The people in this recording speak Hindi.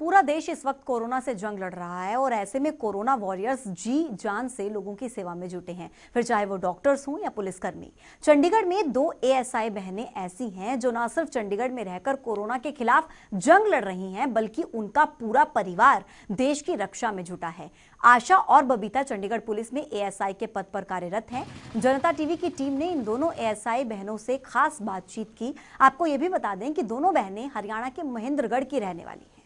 पूरा देश इस वक्त कोरोना से जंग लड़ रहा है और ऐसे में कोरोना वॉरियर्स जी जान से लोगों की सेवा में जुटे हैं फिर चाहे वो डॉक्टर्स हों या पुलिसकर्मी चंडीगढ़ में दो एएसआई बहनें ऐसी हैं जो न सिर्फ चंडीगढ़ में रहकर कोरोना के खिलाफ जंग लड़ रही हैं बल्कि उनका पूरा परिवार देश की रक्षा में जुटा है आशा और बबीता चंडीगढ़ पुलिस में एएसआई के पद पर कार्यरत हैं जनता टीवी की टीम ने इन दोनों एएसआई बहनों से खास बातचीत की आपको ये भी बता दें कि दोनों बहनें हरियाणा के महेंद्रगढ़ की रहने वाली हैं